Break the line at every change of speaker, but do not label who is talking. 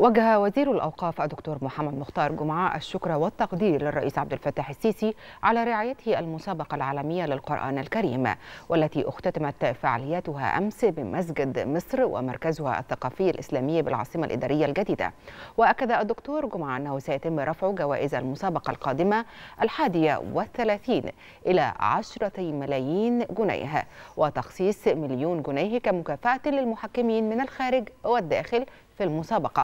وجه وزير الأوقاف الدكتور محمد مختار جمعة الشكر والتقدير للرئيس عبد الفتاح السيسي على رعايته المسابقة العالمية للقرآن الكريم والتي اختتمت فعالياتها أمس بمسجد مصر ومركزها الثقافي الإسلامي بالعاصمة الإدارية الجديدة وأكد الدكتور جمعة أنه سيتم رفع جوائز المسابقة القادمة الحادية والثلاثين إلى عشرة ملايين جنيه وتخصيص مليون جنيه كمكافأة للمحكمين من الخارج والداخل في المسابقة